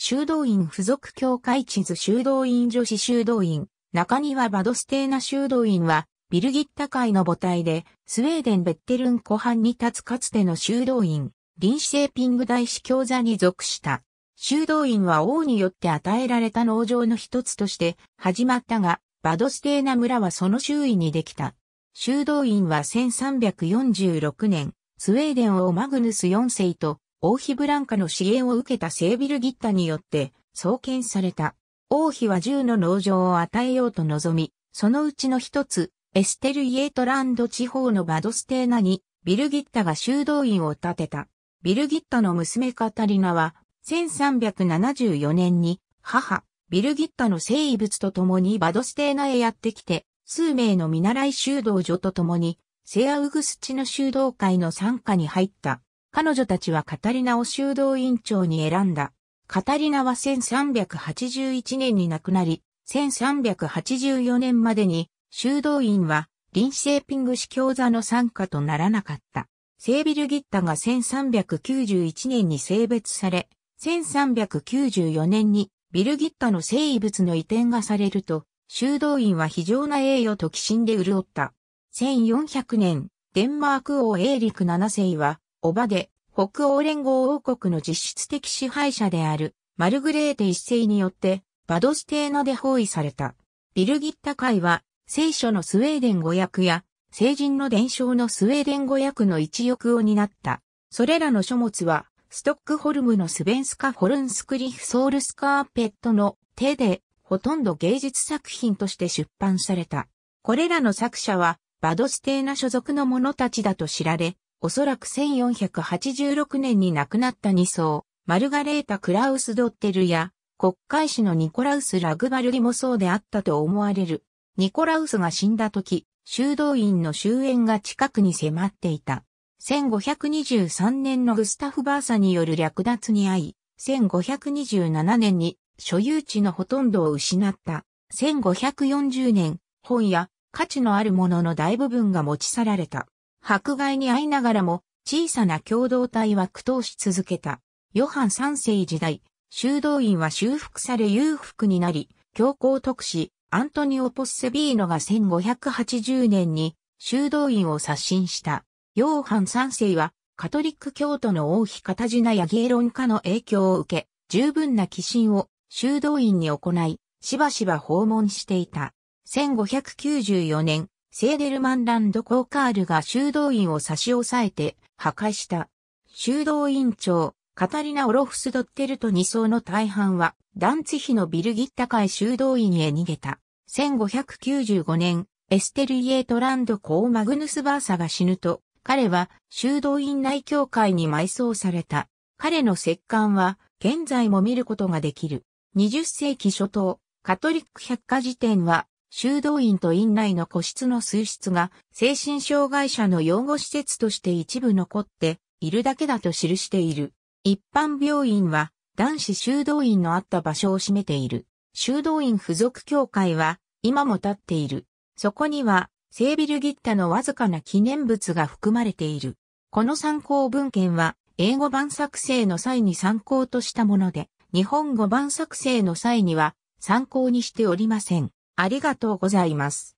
修道院附属教会地図修道院女子修道院、中庭バドステーナ修道院は、ビルギッタ会の母体で、スウェーデンベッテルン湖畔に立つかつての修道院、臨死セーピング大司教座に属した。修道院は王によって与えられた農場の一つとして始まったが、バドステーナ村はその周囲にできた。修道院は1346年、スウェーデン王マグヌス4世と王妃ブランカの支援を受けたセービルギッタによって創建された。王妃は銃の農場を与えようと望み、そのうちの一つ、エステルイエトランド地方のバドステーナに、ビルギッタが修道院を建てた。ビルギッタの娘カタリナは、1374年に、母、ビルギッタの聖遺物と共にバドステーナへやってきて、数名の見習い修道女と共に、セアウグスチの修道会の参加に入った。彼女たちはカタリナを修道院長に選んだ。カタリナは1381年に亡くなり、1384年までに修道院はリンシェーピング司教座の参加とならなかった。セービルギッタが1391年に性別され、1394年にビルギッタの聖遺物の移転がされると、修道院は非常な栄誉と寄進で潤った。1400年、デンマーク王エーリク7世は、おばで、北欧連合王国の実質的支配者である、マルグレーテ一世によって、バドステーナで包囲された。ビルギッタ会は、聖書のスウェーデン語訳や、聖人の伝承のスウェーデン語訳の一翼を担った。それらの書物は、ストックホルムのスベンスカ・ホルンスクリフ・ソールスカーペットの手で、ほとんど芸術作品として出版された。これらの作者は、バドステーナ所属の者たちだと知られ、おそらく1486年に亡くなった二層、マルガレータ・クラウス・ドッテルや、国会史のニコラウス・ラグバルリもそうであったと思われる。ニコラウスが死んだ時、修道院の終焉が近くに迫っていた。1523年のグスタフ・バーサによる略奪に遭い、1527年に所有地のほとんどを失った。1540年、本や価値のあるものの大部分が持ち去られた。迫害に遭いながらも、小さな共同体は苦闘し続けた。ヨハン三世時代、修道院は修復され裕福になり、教皇特使、アントニオ・ポッセビーノが1580年に修道院を刷新した。ヨハン三世は、カトリック教徒の王妃カタジナや芸論家の影響を受け、十分な寄進を修道院に行い、しばしば訪問していた。1594年、セーデルマンランド・コーカールが修道院を差し押さえて破壊した。修道院長、カタリナ・オロフス・ドッテルト2層の大半は、ダンツヒのビルギッタ会修道院へ逃げた。1595年、エステル・イエートランド・コー・マグヌス・バーサが死ぬと、彼は修道院内教会に埋葬された。彼の石棺は現在も見ることができる。20世紀初頭、カトリック百科事典は修道院と院内の個室の水質が精神障害者の養護施設として一部残っているだけだと記している。一般病院は男子修道院のあった場所を占めている。修道院付属協会は今も立っている。そこにはセービルギッタのわずかな記念物が含まれている。この参考文献は英語版作成の際に参考としたもので、日本語版作成の際には参考にしておりません。ありがとうございます。